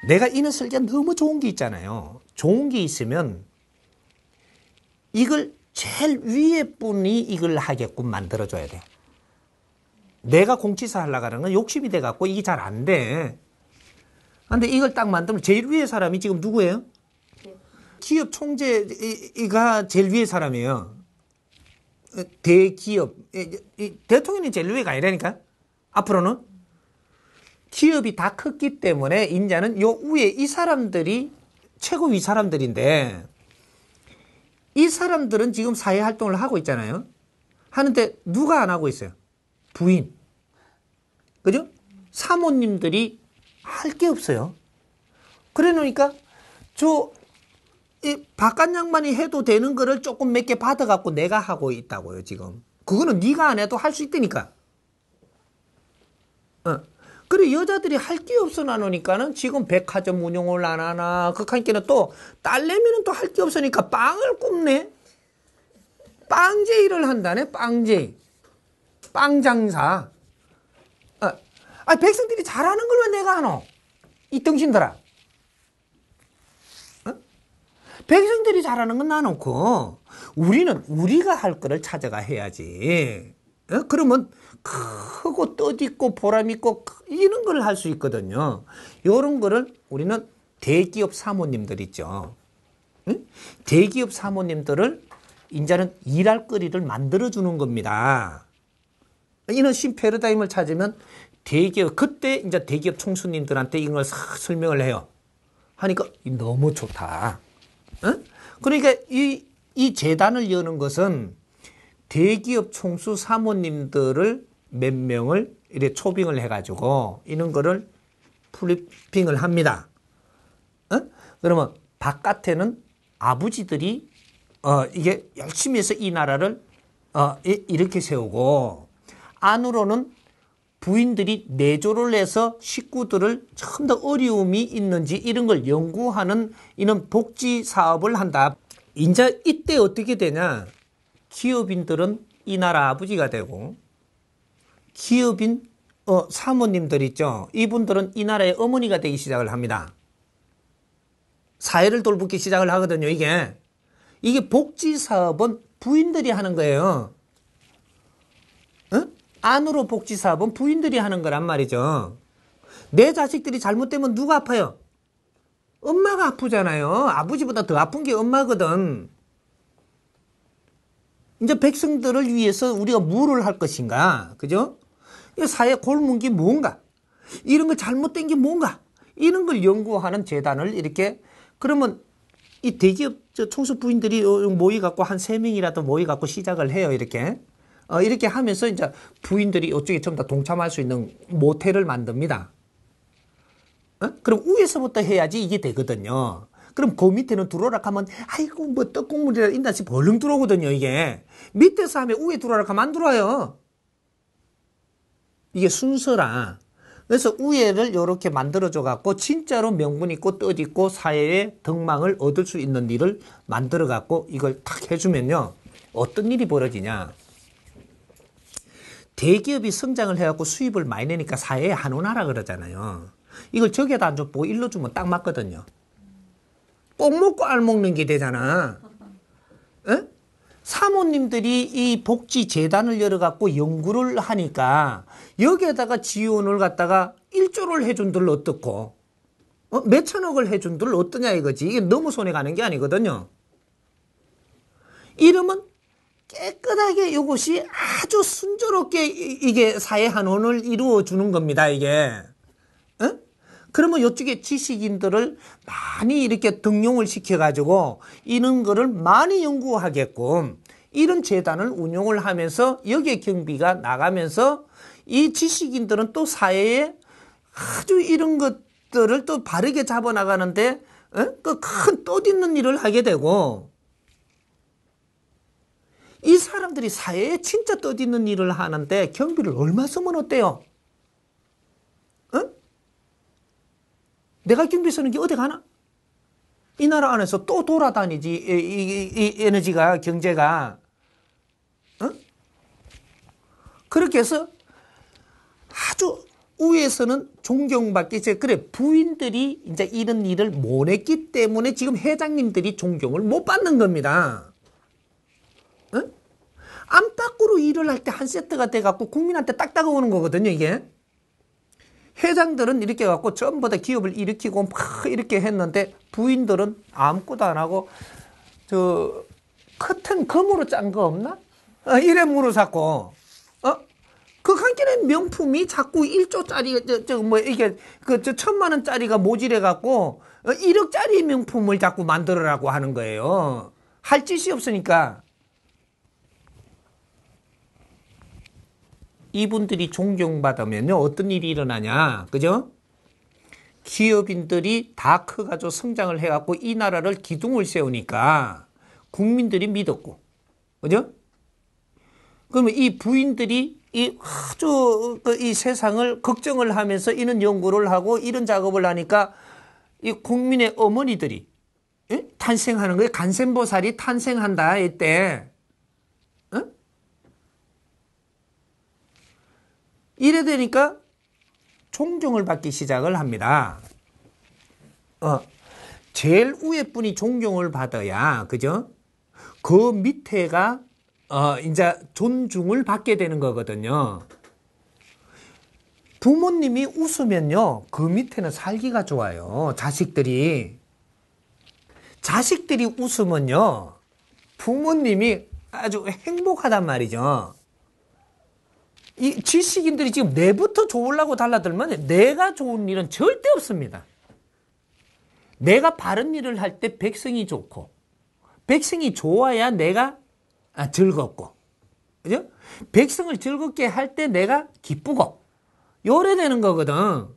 내가 이는 설계 너무 좋은 게 있잖아요. 좋은 게 있으면 이걸 제일 위에 분이 이걸 하게끔 만들어줘야 돼. 내가 공치사 하려고 하는 건 욕심이 돼갖고 이게 잘 안 돼. 근데 이걸 딱 만들면 제일 위에 사람이 지금 누구예요? 기업 총재가 제일 위에 사람이에요. 대기업. 대통령이 제일 위에가 아니라니까? 앞으로는? 기업이 다 컸기 때문에 인자는 요 위에 이 사람들이 최고위 사람들인데 이 사람들은 지금 사회 활동을 하고 있잖아요. 하는데 누가 안 하고 있어요? 부인. 그죠? 사모님들이 할 게 없어요. 그래 놓으니까 저 이 바깥 양반이 해도 되는 거를 조금 몇 개 받아 갖고 내가 하고 있다고요, 지금. 그거는 네가 안 해도 할 수 있다니까. 어. 그리고 여자들이 할 게 없어 나누니까는 지금 백화점 운영을 안 하나. 그러니까는 또 딸내미는 또 할 게 없으니까 빵을 굽네. 빵제이를 한다네. 빵제의 빵장사. 아, 아 백성들이 잘하는 걸 왜 내가 하노? 이 등신들아. 어? 백성들이 잘하는 건 나놓고 우리는 우리가 할 거를 찾아가 해야지. 어? 그러면 크고 뜻있고 보람있고 이런 걸 할 수 있거든요. 이런 거를 우리는 대기업 사모님들 있죠. 응? 대기업 사모님들을 인자는 일할 거리를 만들어주는 겁니다. 이런 신패러다임을 찾으면 대기업, 그때 이제 대기업 총수님들한테 이걸 설명을 해요. 하니까 너무 좋다. 응? 그러니까 이, 이 재단을 여는 것은 대기업 총수 사모님들을 몇 명을 이렇게 초빙을 해가지고 이런 거를 플리핑을 합니다. 어? 그러면 바깥에는 아버지들이 어, 이게 열심히 해서 이 나라를 어, 이, 렇게 세우고 안으로는 부인들이 내조를 해서 식구들을 참더 어려움이 있는지 이런 걸 연구하는 이런 복지 사업을 한다. 인제 이때 어떻게 되냐? 기업인들은 이 나라 아버지가 되고 기업인 어, 사모님들 있죠. 이분들은 이 나라의 어머니가 되기 시작을 합니다. 사회를 돌보기 시작을 하거든요. 이게 이게 복지 사업은 부인들이 하는 거예요. 응? 안으로 복지 사업은 부인들이 하는 거란 말이죠. 내 자식들이 잘못되면 누가 아파요? 엄마가 아프잖아요. 아버지보다 더 아픈 게 엄마거든. 이제 백성들을 위해서 우리가 뭐를 할 것인가? 그죠? 이 사회 골문 기 뭔가? 이런 걸 잘못된 게 뭔가? 이런 걸 연구하는 재단을 이렇게 그러면 이 대기업 저 총수부인들이 어, 모이 갖고 한 세명이라도 모이 갖고 시작을 해요. 이렇게. 어, 이렇게 하면서 이제 부인들이 이쪽에 전부 다 동참할 수 있는 모텔을 만듭니다. 어? 그럼 위에서부터 해야지 이게 되거든요. 그럼 그 밑에는 들어오라 하면 아이고 뭐 떡국물이라 인다시 벌렁 들어오거든요 이게 밑에서 하면 위에 들어오라 하면 안 들어와요 이게 순서라. 그래서 우회를 이렇게 만들어줘 갖고 진짜로 명분 있고 뜻 있고 사회의 덕망을 얻을 수 있는 일을 만들어 갖고 이걸 탁 해주면요. 어떤 일이 벌어지냐. 대기업이 성장을 해갖고 수입을 많이 내니까 사회에 한원하라 그러잖아요. 이걸 저기에다 안 줬고 뭐 일러주면 딱 맞거든요. 꼭 먹고 알 먹는 게 되잖아. 사모님들이 이 복지 재단을 열어 갖고 연구를 하니까 여기에다가 지원을 갖다가 1조를 해준들 어떻고 어? 몇천억을 해준들 어떠냐 이거지 이게 너무 손해 가는 게 아니거든요 이름은 깨끗하게 이것이 아주 순조롭게 이게 사회 한원을 이루어주는 겁니다 이게 그러면 이쪽에 지식인들을 많이 이렇게 등용을 시켜가지고 이런 거를 많이 연구하게끔 이런 재단을 운영을 하면서 여기에 경비가 나가면서 이 지식인들은 또 사회에 아주 이런 것들을 또 바르게 잡아나가는데 어? 그큰 떠있는 일을 하게 되고 이 사람들이 사회에 진짜 떠있는 일을 하는데 경비를 얼마 쓰면 어때요? 내가 준비서는 게 어디 가나? 이 나라 안에서 또 돌아다니지 이, 이, 이 에너지가 경제가 어? 그렇게 해서 아주 위에서는 존경받기 이제 그래 부인들이 이제 이런 일을 못 했기 때문에 지금 회장님들이 존경을 못 받는 겁니다. 안팎으로 어? 일을 할 때 한 세트가 돼갖고 국민한테 딱딱오는 거거든요 이게. 회장들은 이렇게 갖고 전부 다 기업을 일으키고 막 이렇게 했는데 부인들은 아무것도 안 하고 저 커튼 검으로 짠 거 없나? 어, 이래물어 샀고 그 한끼는 명품이 자꾸 1조짜리 저, 저뭐 이게 그 저 천만 원짜리가 모질해 갖고 1억짜리 어, 명품을 자꾸 만들어라고 하는 거예요. 할 짓이 없으니까 이분들이 존경받으면요 어떤 일이 일어나냐 그죠? 기업인들이 다 커가지고 성장을 해갖고 이 나라를 기둥을 세우니까 국민들이 믿었고 그죠? 그러면 이 부인들이 이 아주 그 이 세상을 걱정을 하면서 이런 연구를 하고 이런 작업을 하니까 이 국민의 어머니들이 예? 탄생하는 거예요. 간센보살이 탄생한다 이때 이래 되니까 존경을 받기 시작을 합니다. 어, 제일 위에 분이 존경을 받아야 그죠? 그 밑에가 어, 이제 존중을 받게 되는 거거든요. 부모님이 웃으면요, 그 밑에는 살기가 좋아요. 자식들이. 자식들이 웃으면요, 부모님이 아주 행복하단 말이죠. 이 지식인들이 지금 내부터 좋으려고 달라들면 내가 좋은 일은 절대 없습니다. 내가 바른 일을 할 때 백성이 좋고 백성이 좋아야 내가 아, 즐겁고 그죠? 백성을 즐겁게 할 때 내가 기쁘고 요래 되는 거거든.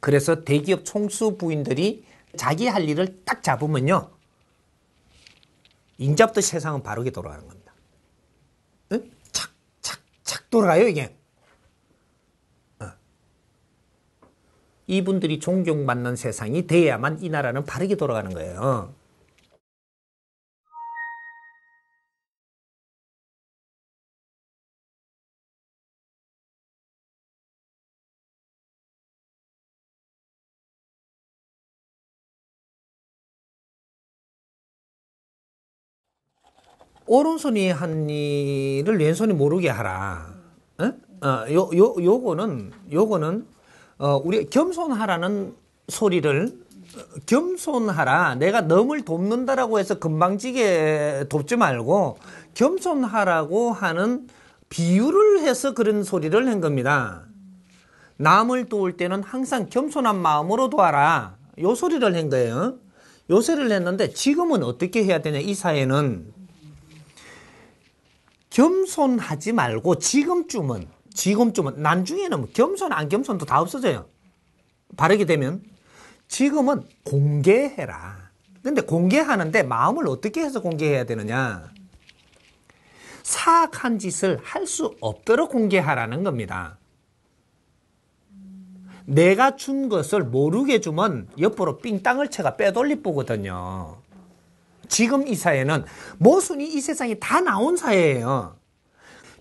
그래서 대기업 총수 부인들이 자기 할 일을 딱 잡으면요. 인자부터 세상은 바르게 돌아가는 겁니다. 응? 착, 착, 착돌아요 이게. 어. 이분들이 존경받는 세상이 돼야만 이 나라는 바르게 돌아가는 거예요. 오른손이 한 일을 왼손이 모르게 하라. 응? 어? 어, 요, 요, 요거는, 요거는, 어, 우리 겸손하라는 소리를 겸손하라. 내가 넘을 돕는다라고 해서 금방지게 돕지 말고 겸손하라고 하는 비유를 해서 그런 소리를 한 겁니다. 남을 도울 때는 항상 겸손한 마음으로 도와라. 요 소리를 한 거예요. 요새를 했는데 지금은 어떻게 해야 되냐. 이 사회는 겸손하지 말고 지금쯤은 지금쯤은 난중에는 뭐 겸손 안 겸손도 다 없어져요. 바르게 되면 지금은 공개해라. 근데 공개하는데 마음을 어떻게 해서 공개해야 되느냐? 사악한 짓을 할 수 없도록 공개하라는 겁니다. 내가 준 것을 모르게 주면 옆으로 삥땅을 채가 빼돌리 보거든요. 지금 이 사회는 모순이 이 세상에 다 나온 사회예요.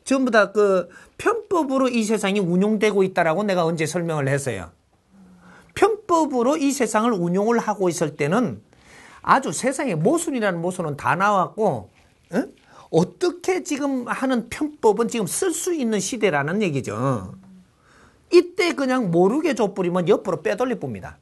전부 다 그 편법으로 이 세상이 운용되고 있다라고 내가 언제 설명을 했어요. 편법으로 이 세상을 운용을 하고 있을 때는 아주 세상에 모순이라는 모순은 다 나왔고 어? 어떻게 지금 하는 편법은 지금 쓸 수 있는 시대라는 얘기죠. 이때 그냥 모르게 줘버리면 옆으로 빼돌릴 겁니다.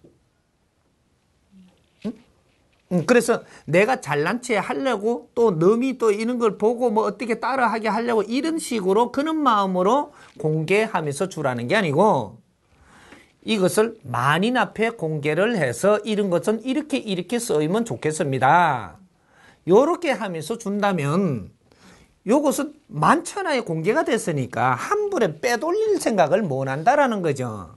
음, 그래서 내가 잘난 체 하려고 또 놈이 또 이런 걸 보고 뭐 어떻게 따라하게 하려고 이런 식으로 그런 마음으로 공개하면서 주라는 게 아니고 이것을 만인 앞에 공개를 해서 이런 것은 이렇게 이렇게 써이면 좋겠습니다. 요렇게 하면서 준다면 요것은 만천하에 공개가 됐으니까 함부로 빼돌릴 생각을 못 한다라는 거죠.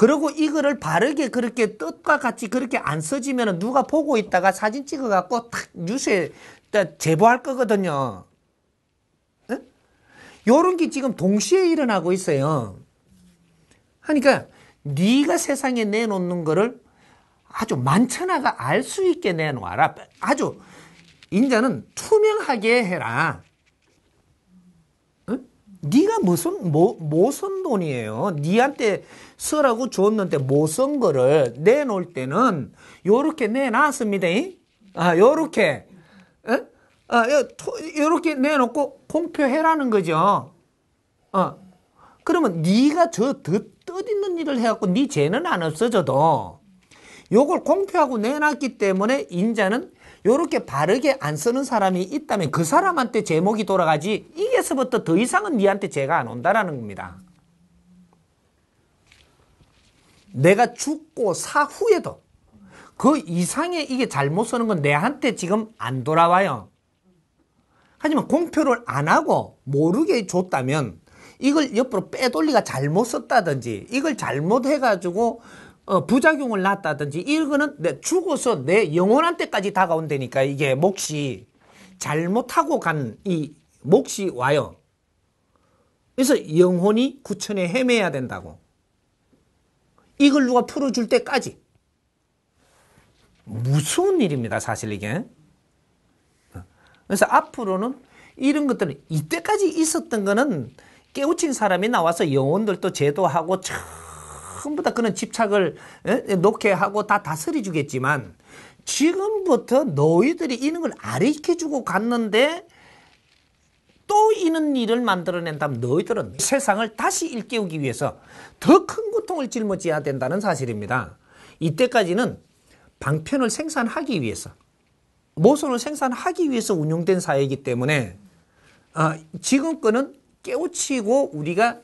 그리고 이거를 바르게 그렇게 뜻과 같이 그렇게 안 써지면 누가 보고 있다가 사진 찍어갖고 탁 뉴스에 제보할 거거든요. 요런 게 지금 동시에 일어나고 있어요. 하니까 네가 세상에 내놓는 거를 아주 만천하가 알 수 있게 내놓아라. 아주 인자는 투명하게 해라. 네가 무슨 뭐, 모선돈이에요. 네한테 쓰라고 줬는데 못쓴 거를 내놓을 때는 요렇게 내놨습니다. 아, 요렇게. 에? 아, 요렇게 내놓고 공표해라는 거죠. 어. 그러면 네가 저 뜻있는 일을 해갖고 네 죄는 안 없어져도 요걸 공표하고 내놨기 때문에 인자는 요렇게 바르게 안 쓰는 사람이 있다면 그 사람한테 제목이 돌아가지 이게서부터 더 이상은 니한테 죄가 안 온다라는 겁니다. 내가 죽고 사후에도 그 이상의 이게 잘못 쓰는 건 내한테 지금 안 돌아와요. 하지만 공표를 안 하고 모르게 줬다면 이걸 옆으로 빼돌리가 잘못 썼다든지 이걸 잘못해가지고 어, 부작용을 낳았다든지 이거는 내, 죽어서 내 영혼한테까지 다가온다니까 이게 몫이 잘못하고 간 이 몫이 와요. 그래서 영혼이 구천에 헤매야 된다고. 이걸 누가 풀어줄 때까지. 무서운 일입니다, 사실 이게. 그래서 앞으로는 이런 것들은 이때까지 있었던 거는 깨우친 사람이 나와서 영혼들도 제도하고 참 전부 다 그런 집착을 에? 예? 예, 놓게 하고 다 다스려 주겠지만 지금부터 너희들이 이런 걸아리켜 주고 갔는데 또 이런 일을 만들어낸다면 너희들은 세상을 다시 일깨우기 위해서 더 큰 고통을 짊어져야 된다는 사실입니다. 이때까지는 방편을 생산하기 위해서 모순을 생산하기 위해서 운영된 사회이기 때문에 어, 아, 지금 거는 깨우치고 우리가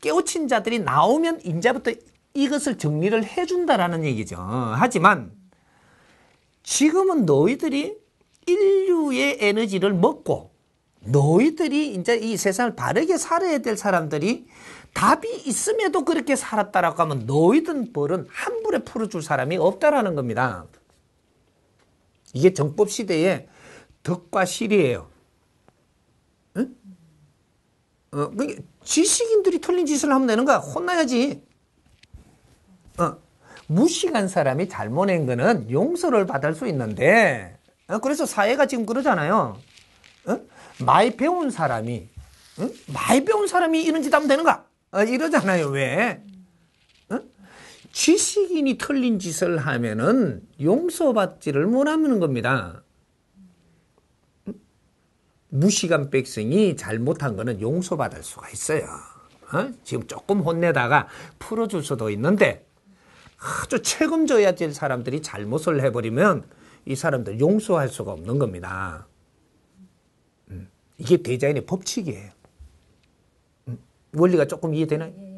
깨우친 자들이 나오면 인자부터 이것을 정리를 해준다라는 얘기죠. 하지만 지금은 너희들이 인류의 에너지를 먹고 너희들이 이제 이 세상을 바르게 살아야 될 사람들이 답이 있음에도 그렇게 살았다라고 하면 너희든 벌은 한불에 풀어줄 사람이 없다라는 겁니다. 이게 정법 시대의 덕과 실이에요. 응? 어, 그러니까 지식인들이 틀린 짓을 하면 되는 거야. 혼나야지. 어. 무식한 사람이 잘못한 거는 용서를 받을 수 있는데, 어? 그래서 사회가 지금 그러잖아요. 어? 많이 배운 사람이, 어? 많이 배운 사람이 이런 짓 하면 되는 가 어, 이러잖아요, 왜? 어? 지식인이 틀린 짓을 하면은 용서받지를 못하는 겁니다. 무식한 백성이 잘못한 거는 용서받을 수가 있어요. 어? 지금 조금 혼내다가 풀어줄 수도 있는데 아주 책임져야 될 사람들이 잘못을 해버리면 이 사람들 용서할 수가 없는 겁니다. 음. 이게 디자인의 법칙이에요. 음. 원리가 조금 이해되나요?